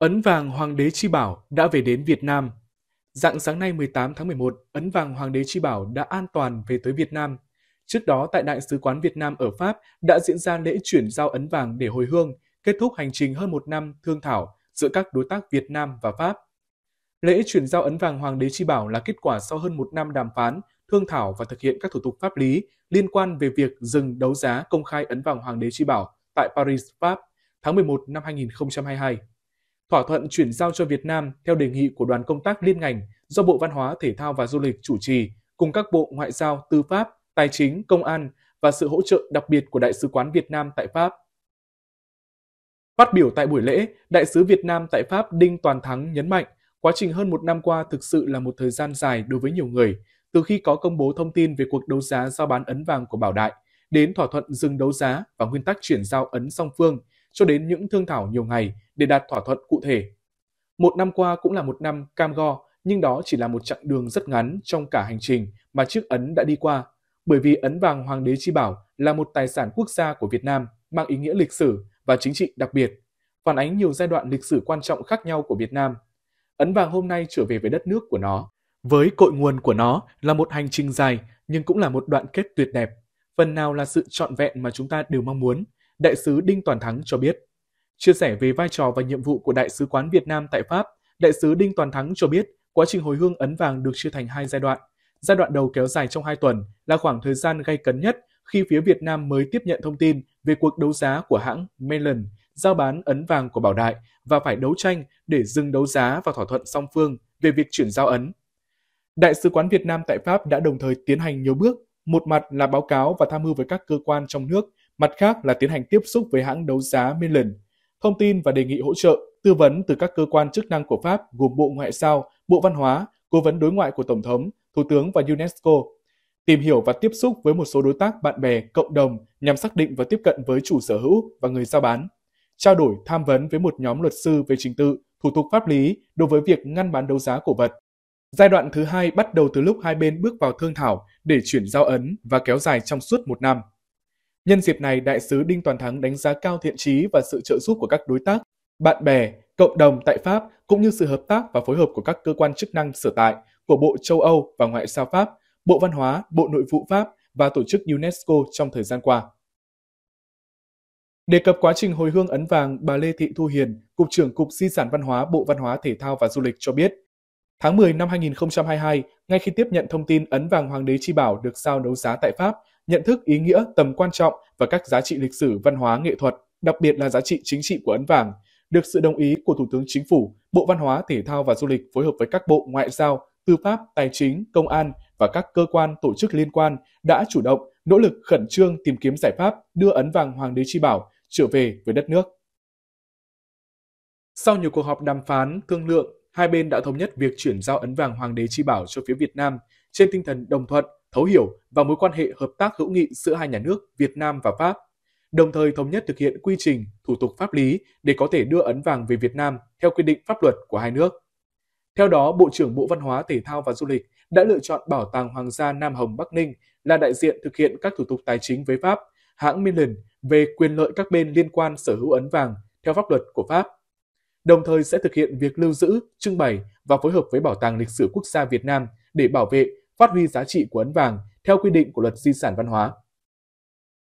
Ấn vàng Hoàng đế Chi Bảo đã về đến Việt Nam. Dạng sáng nay 18 tháng 11, Ấn vàng Hoàng đế Chi Bảo đã an toàn về tới Việt Nam. Trước đó, tại Đại sứ quán Việt Nam ở Pháp đã diễn ra lễ chuyển giao Ấn vàng để hồi hương, kết thúc hành trình hơn một năm thương thảo giữa các đối tác Việt Nam và Pháp. Lễ chuyển giao Ấn vàng Hoàng đế Chi Bảo là kết quả sau hơn một năm đàm phán, thương thảo và thực hiện các thủ tục pháp lý liên quan về việc dừng đấu giá công khai Ấn vàng Hoàng đế Chi Bảo tại Paris, Pháp tháng 11 năm 2022 thỏa thuận chuyển giao cho Việt Nam theo đề nghị của đoàn công tác liên ngành do Bộ Văn hóa, Thể thao và Du lịch chủ trì cùng các bộ Ngoại giao, Tư pháp, Tài chính, Công an và sự hỗ trợ đặc biệt của Đại sứ quán Việt Nam tại Pháp. Phát biểu tại buổi lễ, Đại sứ Việt Nam tại Pháp Đinh Toàn Thắng nhấn mạnh, quá trình hơn một năm qua thực sự là một thời gian dài đối với nhiều người, từ khi có công bố thông tin về cuộc đấu giá giao bán ấn vàng của Bảo Đại, đến thỏa thuận dừng đấu giá và nguyên tắc chuyển giao ấn song phương – cho đến những thương thảo nhiều ngày để đạt thỏa thuận cụ thể. Một năm qua cũng là một năm cam go, nhưng đó chỉ là một chặng đường rất ngắn trong cả hành trình mà chiếc ấn đã đi qua, bởi vì ấn vàng Hoàng đế Chi Bảo là một tài sản quốc gia của Việt Nam mang ý nghĩa lịch sử và chính trị đặc biệt, phản ánh nhiều giai đoạn lịch sử quan trọng khác nhau của Việt Nam. Ấn vàng hôm nay trở về với đất nước của nó, với cội nguồn của nó là một hành trình dài nhưng cũng là một đoạn kết tuyệt đẹp, phần nào là sự trọn vẹn mà chúng ta đều mong muốn – Đại sứ Đinh Toàn Thắng cho biết. Chia sẻ về vai trò và nhiệm vụ của Đại sứ quán Việt Nam tại Pháp, Đại sứ Đinh Toàn Thắng cho biết quá trình hồi hương ấn vàng được chia thành hai giai đoạn. Giai đoạn đầu kéo dài trong 2 tuần là khoảng thời gian gây cấn nhất khi phía Việt Nam mới tiếp nhận thông tin về cuộc đấu giá của hãng Mellon giao bán ấn vàng của Bảo Đại và phải đấu tranh để dừng đấu giá và thỏa thuận song phương về việc chuyển giao ấn. Đại sứ quán Việt Nam tại Pháp đã đồng thời tiến hành nhiều bước, một mặt là báo cáo và tham mưu với các cơ quan trong nước Mặt khác là tiến hành tiếp xúc với hãng đấu giá Milan, thông tin và đề nghị hỗ trợ, tư vấn từ các cơ quan chức năng của Pháp gồm Bộ Ngoại giao, Bộ Văn hóa, Cố vấn đối ngoại của Tổng thống, Thủ tướng và UNESCO, tìm hiểu và tiếp xúc với một số đối tác bạn bè, cộng đồng nhằm xác định và tiếp cận với chủ sở hữu và người giao bán, trao đổi tham vấn với một nhóm luật sư về trình tự, thủ tục pháp lý đối với việc ngăn bán đấu giá cổ vật. Giai đoạn thứ hai bắt đầu từ lúc hai bên bước vào thương thảo để chuyển giao ấn và kéo dài trong suốt một năm. Nhân dịp này, Đại sứ Đinh Toàn Thắng đánh giá cao thiện trí và sự trợ giúp của các đối tác, bạn bè, cộng đồng tại Pháp cũng như sự hợp tác và phối hợp của các cơ quan chức năng sở tại của Bộ châu Âu và Ngoại giao Pháp, Bộ Văn hóa, Bộ Nội vụ Pháp và tổ chức UNESCO trong thời gian qua. Đề cập quá trình hồi hương ấn vàng, bà Lê Thị Thu Hiền, Cục trưởng Cục Di sản Văn hóa Bộ Văn hóa Thể thao và Du lịch cho biết, tháng 10 năm 2022, ngay khi tiếp nhận thông tin ấn vàng Hoàng đế Chi Bảo được giao đấu giá tại Pháp – nhận thức ý nghĩa, tầm quan trọng và các giá trị lịch sử, văn hóa, nghệ thuật, đặc biệt là giá trị chính trị của ấn vàng, được sự đồng ý của Thủ tướng Chính phủ, Bộ Văn hóa, Thể thao và Du lịch phối hợp với các bộ ngoại giao, tư pháp, tài chính, công an và các cơ quan tổ chức liên quan đã chủ động, nỗ lực khẩn trương tìm kiếm giải pháp đưa ấn vàng Hoàng đế Chi Bảo trở về với đất nước. Sau nhiều cuộc họp đàm phán, thương lượng, hai bên đã thống nhất việc chuyển giao ấn vàng Hoàng đế Chi Bảo cho phía Việt Nam trên tinh thần đồng thuận thấu hiểu và mối quan hệ hợp tác hữu nghị giữa hai nhà nước Việt Nam và Pháp, đồng thời thống nhất thực hiện quy trình, thủ tục pháp lý để có thể đưa ấn vàng về Việt Nam theo quy định pháp luật của hai nước. Theo đó, Bộ trưởng Bộ Văn hóa, Thể thao và Du lịch đã lựa chọn Bảo tàng Hoàng gia Nam Hồng Bắc Ninh là đại diện thực hiện các thủ tục tài chính với Pháp, hãng Milan về quyền lợi các bên liên quan sở hữu ấn vàng theo pháp luật của Pháp. Đồng thời sẽ thực hiện việc lưu giữ, trưng bày và phối hợp với Bảo tàng Lịch sử Quốc gia Việt Nam để bảo vệ phát huy giá trị của ấn vàng theo quy định của luật di sản văn hóa.